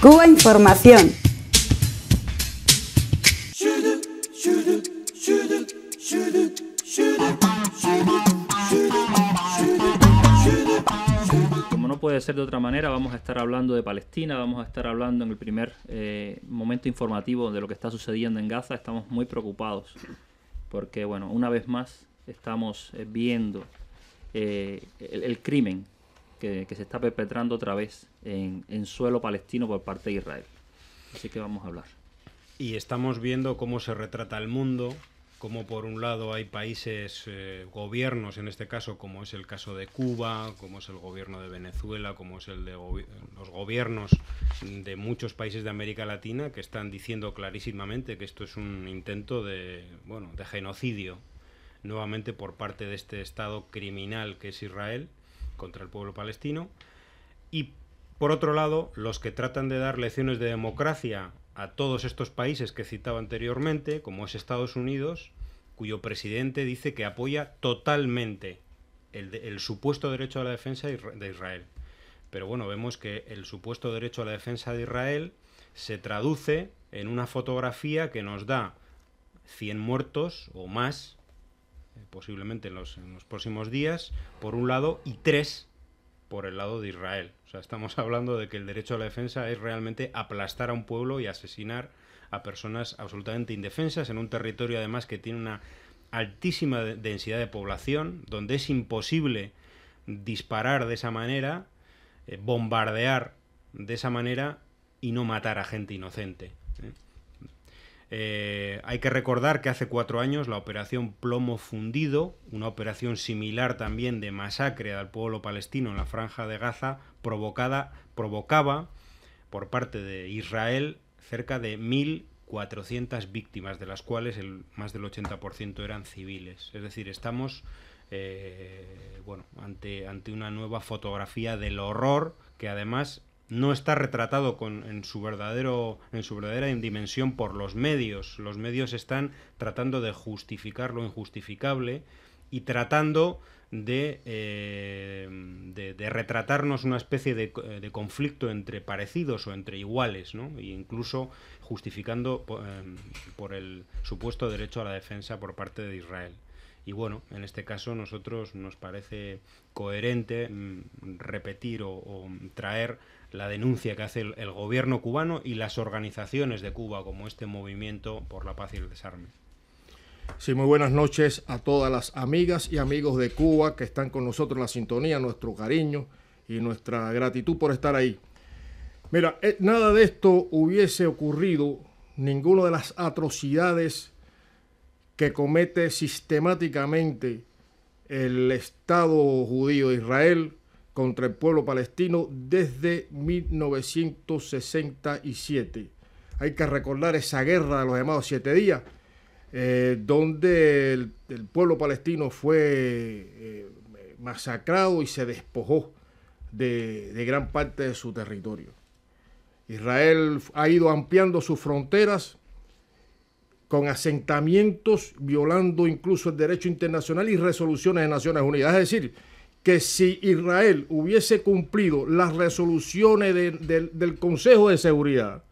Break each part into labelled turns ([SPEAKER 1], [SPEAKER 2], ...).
[SPEAKER 1] Cuba Información.
[SPEAKER 2] Como no puede ser de otra manera, vamos a estar hablando de Palestina, vamos a estar hablando en el primer eh, momento informativo de lo que está sucediendo en Gaza. Estamos muy preocupados porque, bueno, una vez más estamos eh, viendo eh, el crimen que, se está perpetrando otra vez en, suelo palestino por parte de Israel. Así que vamos a hablar.
[SPEAKER 1] Y estamos viendo cómo se retrata el mundo, cómo por un lado hay países, eh, gobiernos en este caso, como es el caso de Cuba, como es el gobierno de Venezuela, como es el de los gobiernos de muchos países de América Latina que están diciendo clarísimamente que esto es un intento de, bueno, de genocidio nuevamente por parte de este Estado criminal que es Israel contra el pueblo palestino. Y por otro lado, los que tratan de dar lecciones de democracia a todos estos países que citaba anteriormente, como es Estados Unidos, cuyo presidente dice que apoya totalmente el, el supuesto derecho a la defensa de Israel. Pero bueno, vemos que el supuesto derecho a la defensa de Israel se traduce en una fotografía que nos da 100 muertos o más eh, posiblemente en los, próximos días, por un lado, y tres por el lado de Israel. O sea, estamos hablando de que el derecho a la defensa es realmente aplastar a un pueblo y asesinar a personas absolutamente indefensas en un territorio además que tiene una altísima densidad de población, donde es imposible disparar de esa manera, eh, bombardear de esa manera y no matar a gente inocente. ¿eh? Eh, hay que recordar que hace cuatro años la operación Plomo Fundido, una operación similar también de masacre al pueblo palestino en la franja de Gaza, provocada, provocaba por parte de Israel cerca de 1.400 víctimas, de las cuales el, más del 80% eran civiles. Es decir, estamos eh, bueno, ante, ante una nueva fotografía del horror que además no está retratado con, en, su verdadero, en su verdadera dimensión por los medios. Los medios están tratando de justificar lo injustificable y tratando de, eh, de, retratarnos una especie de, conflicto entre parecidos o entre iguales, ¿no? e incluso justificando em, por el supuesto derecho a la defensa por parte de Israel. Y bueno, en este caso nosotros nos parece coherente mm, repetir o, traer la denuncia que hace el, el, gobierno cubano y las organizaciones de Cuba, como este movimiento por la paz y el desarme.
[SPEAKER 3] Sí, muy buenas noches a todas las amigas y amigos de Cuba que están con nosotros en la sintonía, nuestro cariño y nuestra gratitud por estar ahí. Mira, eh, nada de esto hubiese ocurrido, ninguna de las atrocidades que comete sistemáticamente el Estado judío de Israel contra el pueblo palestino desde 1967. Hay que recordar esa guerra de los llamados siete días, eh, donde el, pueblo palestino fue eh, masacrado y se despojó de gran parte de su territorio. Israel ha ido ampliando sus fronteras con asentamientos violando incluso el derecho internacional y resoluciones de Naciones Unidas. Es decir, que si Israel hubiese cumplido las resoluciones del Consejo de Seguridad,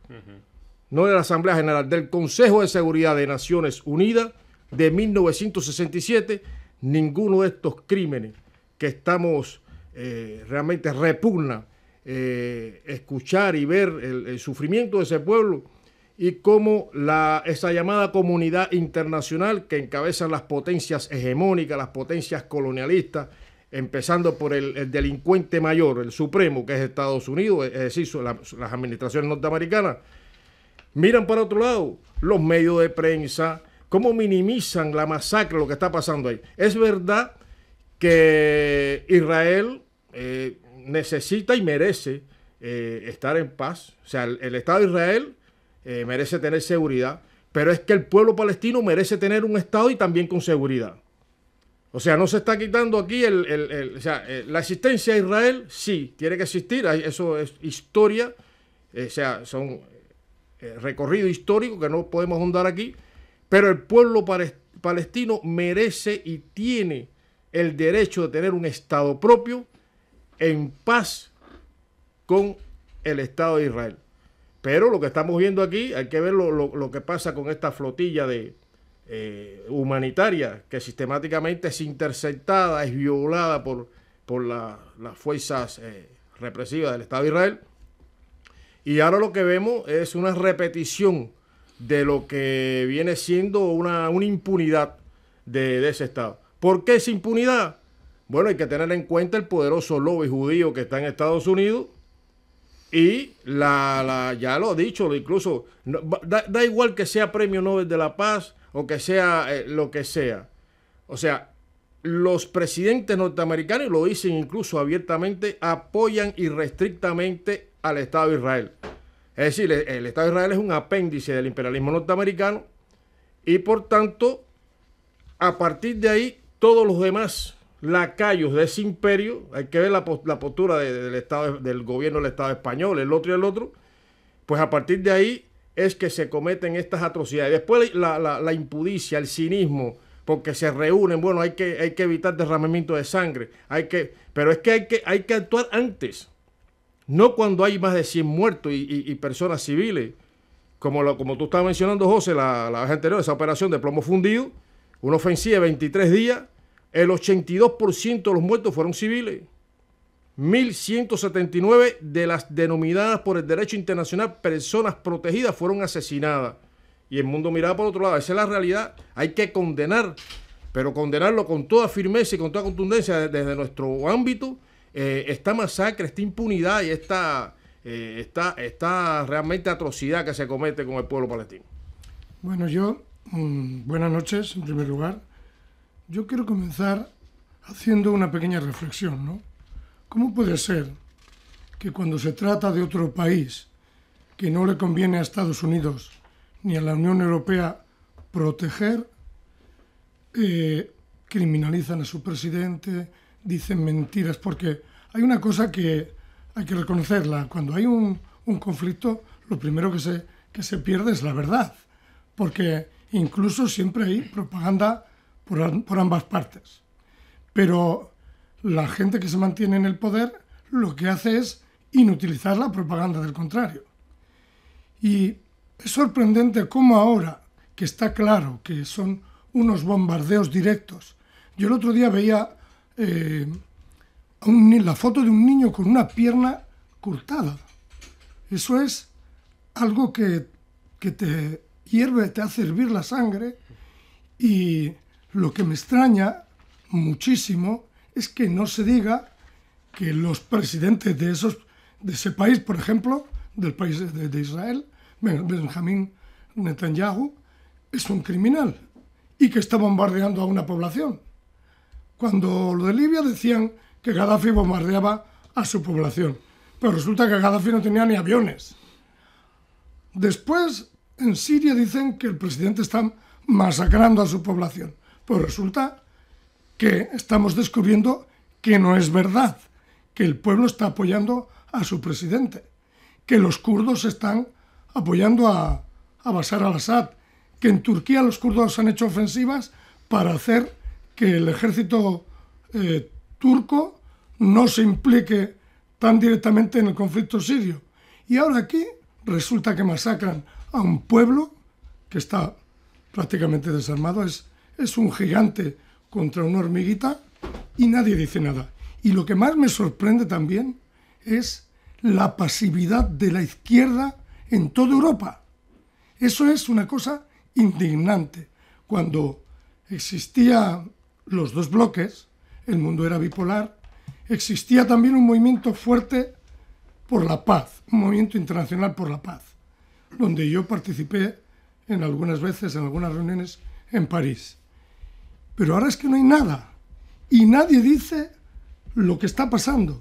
[SPEAKER 3] no de la Asamblea General, del Consejo de Seguridad de Naciones Unidas de 1967, ninguno de estos crímenes que estamos eh, realmente repugna eh, escuchar y ver el sufrimiento de ese pueblo, y cómo la, esa llamada comunidad internacional que encabezan las potencias hegemónicas, las potencias colonialistas, empezando por el, delincuente mayor, el supremo, que es Estados Unidos, es decir, las administraciones norteamericanas, miran para otro lado los medios de prensa, cómo minimizan la masacre, lo que está pasando ahí. Es verdad que Israel eh, necesita y merece eh, estar en paz. O sea, el Estado de Israel eh, merece tener seguridad, pero es que el pueblo palestino merece tener un Estado y también con seguridad. O sea, no se está quitando aquí eh, la existencia de Israel, sí, tiene que existir, eso es historia, eh, o sea, son recorrido histórico que no podemos ahondar aquí, pero el pueblo palestino merece y tiene el derecho de tener un Estado propio en paz con el Estado de Israel. Pero lo que estamos viendo aquí, hay que ver lo, que pasa con esta flotilla de eh, humanitaria que sistemáticamente es interceptada, es violada por, por las fuerzas eh, represivas del Estado de Israel. Y ahora lo que vemos es una repetición de lo que viene siendo una, una impunidad de, de, ese Estado. ¿Por qué esa impunidad? Bueno, hay que tener en cuenta el poderoso lobby judío que está en Estados Unidos y la, ya lo he dicho, incluso, da, igual que sea Premio Nobel de la Paz o que sea eh, lo que sea. O sea, los presidentes norteamericanos, lo dicen incluso abiertamente, apoyan irrestrictamente al Estado de Israel. Es decir, el, el Estado de Israel es un apéndice del imperialismo norteamericano y por tanto, a partir de ahí, todos los demás lacayos de ese imperio, hay que ver la, postura del, Estado, del gobierno del Estado español, el otro y el otro, pues a partir de ahí es que se cometen estas atrocidades. Después la, impudicia, el cinismo, porque se reúnen, bueno, hay que, hay que evitar derramamiento de sangre, hay que, pero es que hay, que hay que actuar antes, no cuando hay más de 100 muertos y, personas civiles, como, lo, como tú estabas mencionando, José, la, la vez anterior, esa operación de plomo fundido, una ofensiva de 23 días, el 82% de los muertos fueron civiles. 1.179 de las denominadas por el derecho internacional personas protegidas fueron asesinadas. Y el mundo miraba por otro lado. Esa es la realidad. Hay que condenar, pero condenarlo con toda firmeza y con toda contundencia desde nuestro ámbito. Eh, esta masacre, esta impunidad y eh, esta, esta, realmente atrocidad que se comete con el pueblo palestino.
[SPEAKER 4] Bueno, yo, mm, buenas noches en primer lugar. Yo quiero comenzar haciendo una pequeña reflexión, ¿no? ¿Cómo puede ser que cuando se trata de otro país que no le conviene a Estados Unidos ni a la Unión Europea proteger, eh, criminalizan a su presidente, dicen mentiras, porque hay una cosa que hay que reconocerla, cuando hay un, conflicto, lo primero que se, que se pierde es la verdad, porque incluso siempre hay propaganda por, ambas partes. Pero la gente que se mantiene en el poder lo que hace es inutilizar la propaganda del contrario. Y es sorprendente cómo ahora, que está claro que son unos bombardeos directos, yo el otro día veía eh, la foto de un niño con una pierna cortada. Eso es algo que, que te hierve, te hace hervir la sangre y lo que me extraña muchísimo es que no se diga que los presidentes de, esos, de ese país, por ejemplo, del país de, de Israel, Benjamín Netanyahu, es un criminal y que está bombardeando a una población. Cuando lo de Libia decían que Gaddafi bombardeaba a su población, pero resulta que Gaddafi no tenía ni aviones. Después, en Siria dicen que el presidente está masacrando a su población. Pues resulta que estamos descubriendo que no es verdad, que el pueblo está apoyando a su presidente, que los kurdos están apoyando a, Bashar al-Assad, que en Turquía los kurdos han hecho ofensivas para hacer que el ejército eh, turco no se implique tan directamente en el conflicto sirio. Y ahora aquí resulta que masacran a un pueblo que está prácticamente desarmado. Es, es un gigante contra una hormiguita y nadie dice nada. Y lo que más me sorprende también es la pasividad de la izquierda en toda Europa. Eso es una cosa indignante. Cuando existían los dos bloques, el mundo era bipolar, existía también un movimiento fuerte por la paz, un movimiento internacional por la paz, donde yo participé en algunas veces, en algunas reuniones en París. Pero ahora es que no hay nada. Y nadie dice lo que está pasando.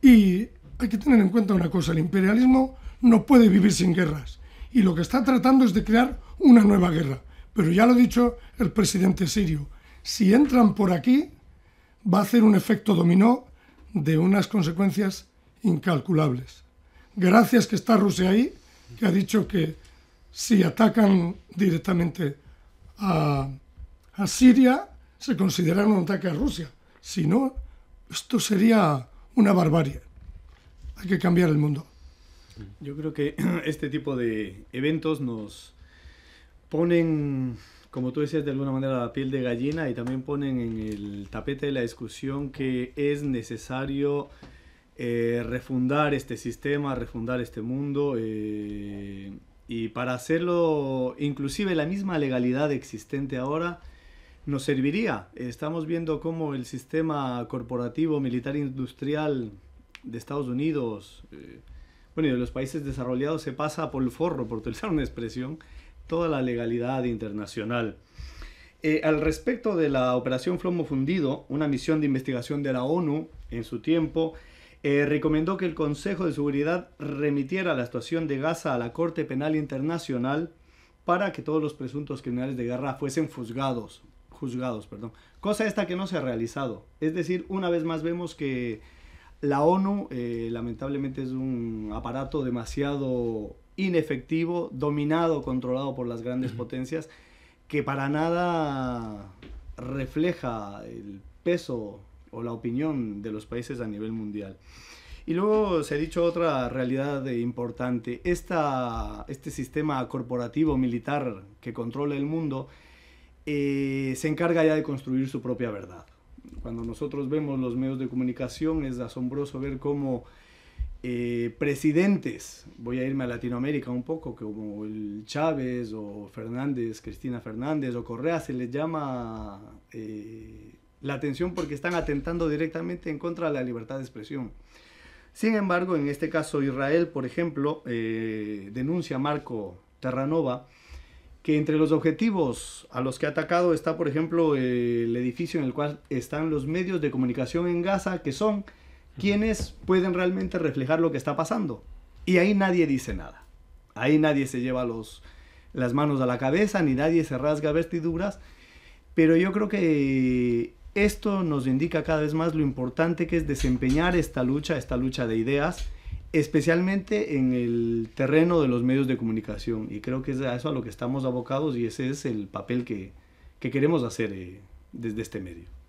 [SPEAKER 4] Y hay que tener en cuenta una cosa, el imperialismo no puede vivir sin guerras. Y lo que está tratando es de crear una nueva guerra. Pero ya lo ha dicho el presidente sirio, si entran por aquí va a hacer un efecto dominó de unas consecuencias incalculables. Gracias que está Rusia ahí, que ha dicho que si atacan directamente a a Siria se considera un ataque a Rusia. Si no, esto sería una barbarie. Hay que cambiar el mundo.
[SPEAKER 2] Yo creo que este tipo de eventos nos ponen, como tú decías, de alguna manera la piel de gallina y también ponen en el tapete de la discusión que es necesario eh, refundar este sistema, refundar este mundo. Eh, y para hacerlo, inclusive la misma legalidad existente ahora, nos serviría. Estamos viendo cómo el sistema corporativo militar industrial de Estados Unidos, eh, bueno, y de los países desarrollados se pasa por el forro, por utilizar una expresión, toda la legalidad internacional. Eh, al respecto de la operación Flomo Fundido, una misión de investigación de la ONU en su tiempo, eh, recomendó que el Consejo de Seguridad remitiera la actuación de Gaza a la Corte Penal Internacional para que todos los presuntos criminales de guerra fuesen juzgados juzgados, perdón. Cosa esta que no se ha realizado. Es decir, una vez más vemos que la ONU eh, lamentablemente es un aparato demasiado inefectivo, dominado, controlado por las grandes potencias, que para nada refleja el peso o la opinión de los países a nivel mundial. Y luego se ha dicho otra realidad importante. Esta, este sistema corporativo militar que controla el mundo eh, se encarga ya de construir su propia verdad. Cuando nosotros vemos los medios de comunicación es asombroso ver cómo eh, presidentes, voy a irme a Latinoamérica un poco, como el Chávez o Fernández, Cristina Fernández o Correa, se les llama eh, la atención porque están atentando directamente en contra de la libertad de expresión. Sin embargo, en este caso Israel, por ejemplo, denuncia a Marco Terranova que entre los objetivos a los que ha atacado está, por ejemplo, el edificio en el cual están los medios de comunicación en Gaza, que son quienes pueden realmente reflejar lo que está pasando. Y ahí nadie dice nada. Ahí nadie se lleva las manos a la cabeza, ni nadie se rasga vestiduras. Pero yo creo que esto nos indica cada vez más lo importante que es desempeñar esta lucha, esta lucha de ideas especialmente en el terreno de los medios de comunicación. Y creo que es a eso a lo que estamos abocados y ese es el papel que, queremos hacer eh, desde este medio.